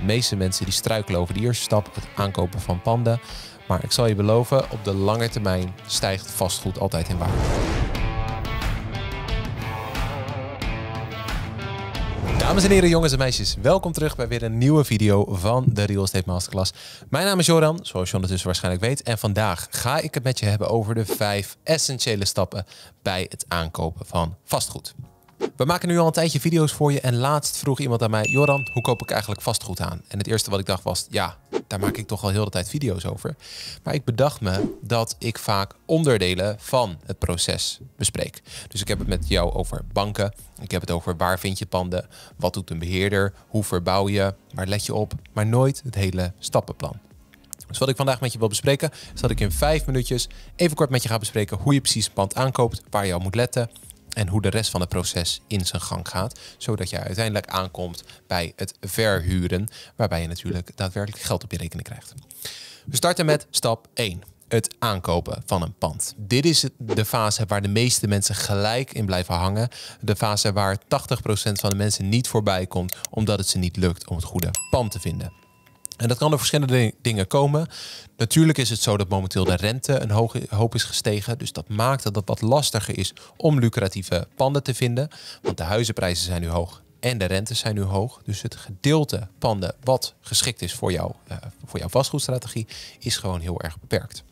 de meeste mensen die struikelen over de eerste stap, het aankopen van panden. Maar ik zal je beloven, op de lange termijn stijgt vastgoed altijd in waarde. Dames en heren, jongens en meisjes, welkom terug bij weer een nieuwe video van de Real Estate Masterclass. Mijn naam is Joran, zoals je dus waarschijnlijk weet. En vandaag ga ik het met je hebben over de vijf essentiële stappen bij het aankopen van vastgoed. We maken nu al een tijdje video's voor je en laatst vroeg iemand aan mij... Joran, hoe koop ik eigenlijk vastgoed aan? En het eerste wat ik dacht was, ja, daar maak ik toch al heel de tijd video's over. Maar ik bedacht me dat ik vaak onderdelen van het proces bespreek. Dus ik heb het met jou over banken. Ik heb het over waar vind je panden? Wat doet een beheerder? Hoe verbouw je? Waar let je op? Maar nooit het hele stappenplan. Dus wat ik vandaag met je wil bespreken, is dat ik in vijf minuutjes even kort met je ga bespreken hoe je precies pand aankoopt, waar je al moet letten, en hoe de rest van het proces in zijn gang gaat, zodat je uiteindelijk aankomt bij het verhuren, waarbij je natuurlijk daadwerkelijk geld op je rekening krijgt. We starten met stap 1. Het aankopen van een pand. Dit is de fase waar de meeste mensen gelijk in blijven hangen. De fase waar 80% van de mensen niet voorbij komt omdat het ze niet lukt om het goede pand te vinden. En dat kan door verschillende dingen komen. Natuurlijk is het zo dat momenteel de rente een hoge, hoop is gestegen. Dus dat maakt dat het wat lastiger is om lucratieve panden te vinden. Want de huizenprijzen zijn nu hoog en de rentes zijn nu hoog. Dus het gedeelte panden wat geschikt is voor, jou, eh, voor jouw vastgoedstrategie is gewoon heel erg beperkt.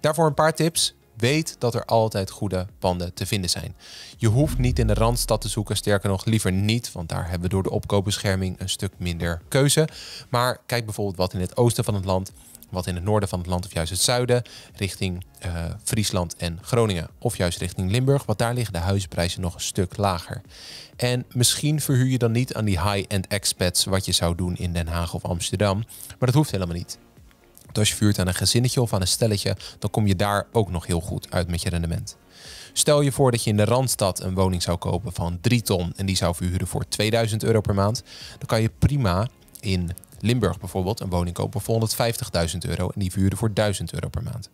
Daarvoor een paar tips. Weet dat er altijd goede panden te vinden zijn. Je hoeft niet in de randstad te zoeken, sterker nog liever niet, want daar hebben we door de opkoopbescherming een stuk minder keuze. Maar kijk bijvoorbeeld wat in het oosten van het land, wat in het noorden van het land of juist het zuiden, richting eh, Friesland en Groningen of juist richting Limburg, want daar liggen de huizenprijzen nog een stuk lager. En misschien verhuur je dan niet aan die high-end expats wat je zou doen in Den Haag of Amsterdam, maar dat hoeft helemaal niet als je vuurt aan een gezinnetje of aan een stelletje, dan kom je daar ook nog heel goed uit met je rendement. Stel je voor dat je in de Randstad een woning zou kopen van 3 ton en die zou verhuren voor 2000 euro per maand. Dan kan je prima in Limburg bijvoorbeeld een woning kopen voor 150.000 euro en die verhuren voor 1000 euro per maand.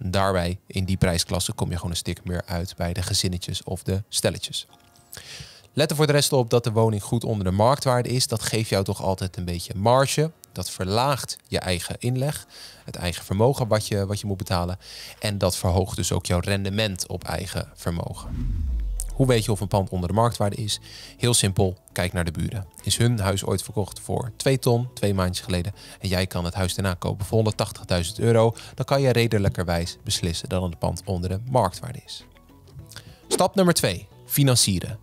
En daarbij, in die prijsklasse, kom je gewoon een stuk meer uit bij de gezinnetjes of de stelletjes. Let er voor de rest op dat de woning goed onder de marktwaarde is. Dat geeft jou toch altijd een beetje marge. Dat verlaagt je eigen inleg, het eigen vermogen wat je, wat je moet betalen. En dat verhoogt dus ook jouw rendement op eigen vermogen. Hoe weet je of een pand onder de marktwaarde is? Heel simpel, kijk naar de buren. Is hun huis ooit verkocht voor 2 ton, twee maandjes geleden, en jij kan het huis daarna kopen voor 180.000 euro, dan kan je redelijkerwijs beslissen dat het pand onder de marktwaarde is. Stap nummer 2, financieren.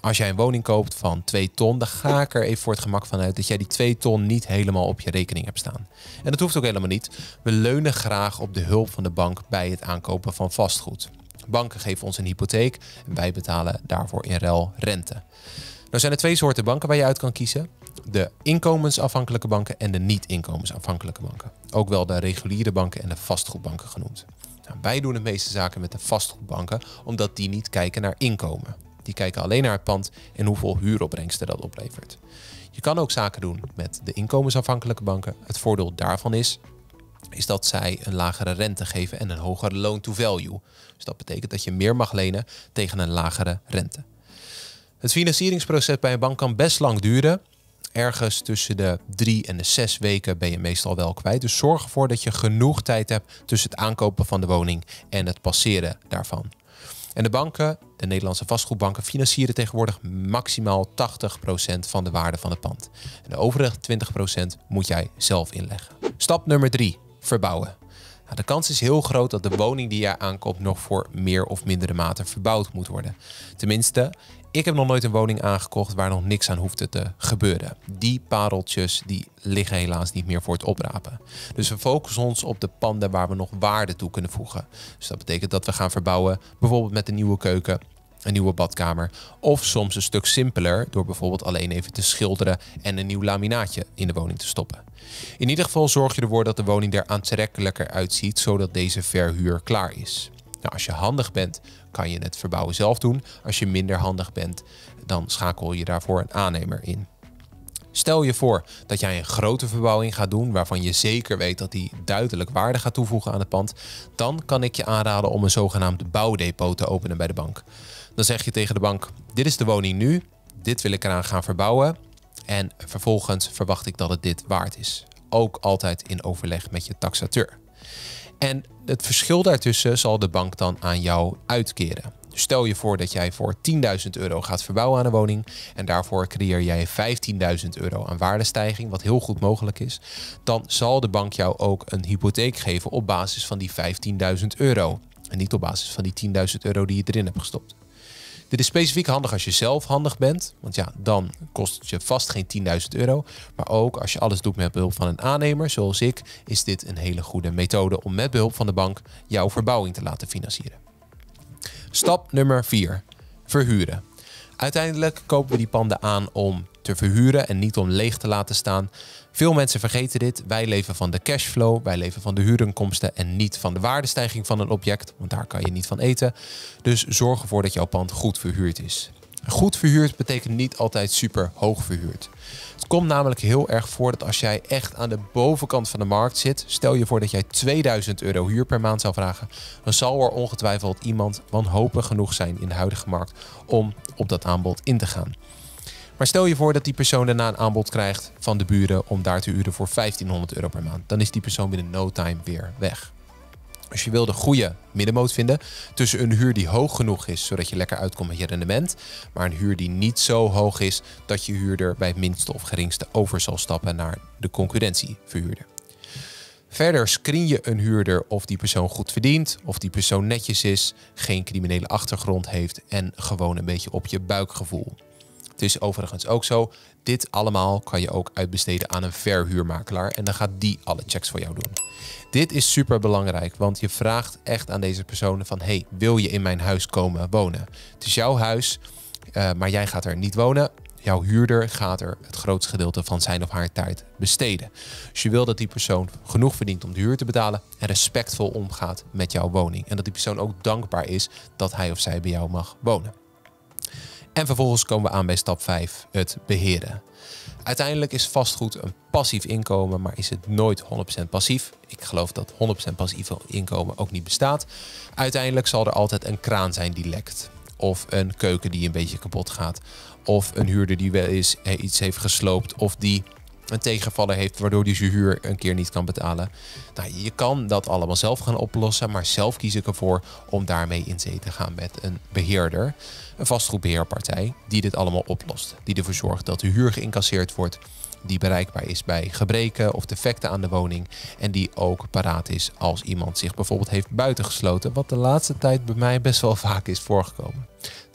Als jij een woning koopt van 2 ton, dan ga ik er even voor het gemak van uit dat jij die 2 ton niet helemaal op je rekening hebt staan. En dat hoeft ook helemaal niet. We leunen graag op de hulp van de bank bij het aankopen van vastgoed. Banken geven ons een hypotheek en wij betalen daarvoor in ruil rente. Er nou zijn er twee soorten banken waar je uit kan kiezen. De inkomensafhankelijke banken en de niet-inkomensafhankelijke banken. Ook wel de reguliere banken en de vastgoedbanken genoemd. Nou, wij doen de meeste zaken met de vastgoedbanken omdat die niet kijken naar inkomen. Die kijken alleen naar het pand en hoeveel huuropbrengsten dat oplevert. Je kan ook zaken doen met de inkomensafhankelijke banken. Het voordeel daarvan is, is dat zij een lagere rente geven en een hogere loan to value. Dus dat betekent dat je meer mag lenen tegen een lagere rente. Het financieringsproces bij een bank kan best lang duren. Ergens tussen de drie en de zes weken ben je meestal wel kwijt. Dus zorg ervoor dat je genoeg tijd hebt tussen het aankopen van de woning en het passeren daarvan. En de banken de Nederlandse vastgoedbanken financieren tegenwoordig maximaal 80% van de waarde van het pand. En de overige 20% moet jij zelf inleggen. Stap nummer 3. Verbouwen. Nou, de kans is heel groot dat de woning die jij aankoopt nog voor meer of mindere mate verbouwd moet worden. Tenminste, ik heb nog nooit een woning aangekocht waar nog niks aan hoefde te gebeuren. Die pareltjes die liggen helaas niet meer voor het oprapen. Dus we focussen ons op de panden waar we nog waarde toe kunnen voegen. Dus dat betekent dat we gaan verbouwen, bijvoorbeeld met een nieuwe keuken, een nieuwe badkamer. Of soms een stuk simpeler door bijvoorbeeld alleen even te schilderen en een nieuw laminaatje in de woning te stoppen. In ieder geval zorg je ervoor dat de woning er aantrekkelijker uitziet, zodat deze verhuur klaar is. Nou, als je handig bent, kan je het verbouwen zelf doen. Als je minder handig bent, dan schakel je daarvoor een aannemer in. Stel je voor dat jij een grote verbouwing gaat doen waarvan je zeker weet dat die duidelijk waarde gaat toevoegen aan het pand, dan kan ik je aanraden om een zogenaamd bouwdepot te openen bij de bank. Dan zeg je tegen de bank: Dit is de woning nu, dit wil ik eraan gaan verbouwen en vervolgens verwacht ik dat het dit waard is. Ook altijd in overleg met je taxateur. En het verschil daartussen zal de bank dan aan jou uitkeren. stel je voor dat jij voor 10.000 euro gaat verbouwen aan een woning en daarvoor creëer jij 15.000 euro aan waardestijging, wat heel goed mogelijk is, dan zal de bank jou ook een hypotheek geven op basis van die 15.000 euro en niet op basis van die 10.000 euro die je erin hebt gestopt. Dit is specifiek handig als je zelf handig bent. Want ja, dan kost het je vast geen 10.000 euro. Maar ook als je alles doet met behulp van een aannemer, zoals ik, is dit een hele goede methode om met behulp van de bank jouw verbouwing te laten financieren. Stap nummer 4. Verhuren. Uiteindelijk kopen we die panden aan om te verhuren en niet om leeg te laten staan. Veel mensen vergeten dit. Wij leven van de cashflow, wij leven van de huurinkomsten en niet van de waardestijging van een object, want daar kan je niet van eten. Dus zorg ervoor dat jouw pand goed verhuurd is. Goed verhuurd betekent niet altijd super hoog verhuurd. Het komt namelijk heel erg voor dat als jij echt aan de bovenkant van de markt zit, stel je voor dat jij 2000 euro huur per maand zou vragen, dan zal er ongetwijfeld iemand wanhopig genoeg zijn in de huidige markt om op dat aanbod in te gaan. Maar stel je voor dat die persoon daarna een aanbod krijgt van de buren om daar te huren voor 1500 euro per maand. Dan is die persoon binnen no time weer weg. Dus je wil de goede middenmoot vinden tussen een huur die hoog genoeg is, zodat je lekker uitkomt met je rendement, maar een huur die niet zo hoog is dat je huurder bij het minste of geringste over zal stappen naar de concurrentieverhuurder. Verder screen je een huurder of die persoon goed verdient, of die persoon netjes is, geen criminele achtergrond heeft en gewoon een beetje op je buikgevoel het is overigens ook zo, dit allemaal kan je ook uitbesteden aan een verhuurmakelaar en dan gaat die alle checks voor jou doen. Dit is super belangrijk, want je vraagt echt aan deze personen van hey, wil je in mijn huis komen wonen? Het is jouw huis, eh, maar jij gaat er niet wonen. Jouw huurder gaat er het grootste gedeelte van zijn of haar tijd besteden. Dus je wil dat die persoon genoeg verdient om de huur te betalen en respectvol omgaat met jouw woning. En dat die persoon ook dankbaar is dat hij of zij bij jou mag wonen. En vervolgens komen we aan bij stap 5, het beheren. Uiteindelijk is vastgoed een passief inkomen, maar is het nooit 100% passief. Ik geloof dat 100% passief inkomen ook niet bestaat. Uiteindelijk zal er altijd een kraan zijn die lekt. Of een keuken die een beetje kapot gaat. Of een huurder die wel eens eh, iets heeft gesloopt. Of die een tegenvaller heeft, waardoor hij zijn huur een keer niet kan betalen. Nou, je kan dat allemaal zelf gaan oplossen, maar zelf kies ik ervoor om daarmee in zee te gaan met een beheerder, een vastgoedbeheerpartij, die dit allemaal oplost. Die ervoor zorgt dat de huur geïncasseerd wordt, die bereikbaar is bij gebreken of defecten aan de woning en die ook paraat is als iemand zich bijvoorbeeld heeft buitengesloten, wat de laatste tijd bij mij best wel vaak is voorgekomen.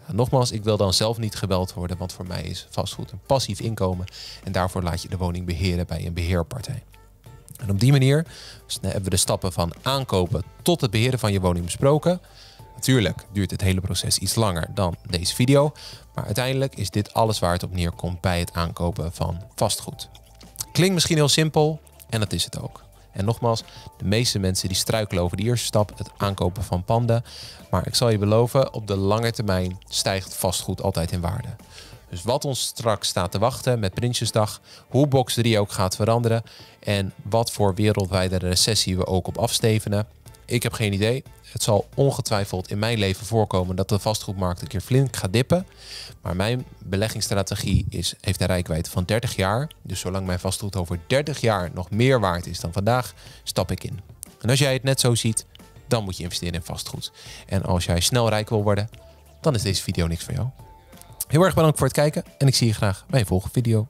Nou, nogmaals, ik wil dan zelf niet geweld worden, want voor mij is vastgoed een passief inkomen en daarvoor laat je de woning beheren bij een beheerpartij. En op die manier hebben we de stappen van aankopen tot het beheren van je woning besproken. Natuurlijk duurt het hele proces iets langer dan deze video, maar uiteindelijk is dit alles waar het op neerkomt bij het aankopen van vastgoed. Klinkt misschien heel simpel en dat is het ook. En nogmaals, de meeste mensen die struikelen over de eerste stap, het aankopen van panden. Maar ik zal je beloven, op de lange termijn stijgt vastgoed altijd in waarde. Dus wat ons straks staat te wachten met Prinsjesdag, hoe box 3 ook gaat veranderen en wat voor wereldwijde recessie we ook op afstevenen, ik heb geen idee. Het zal ongetwijfeld in mijn leven voorkomen dat de vastgoedmarkt een keer flink gaat dippen. Maar mijn beleggingsstrategie is, heeft een rijkwijd van 30 jaar. Dus zolang mijn vastgoed over 30 jaar nog meer waard is dan vandaag, stap ik in. En als jij het net zo ziet, dan moet je investeren in vastgoed. En als jij snel rijk wil worden, dan is deze video niks voor jou. Heel erg bedankt voor het kijken en ik zie je graag bij een volgende video.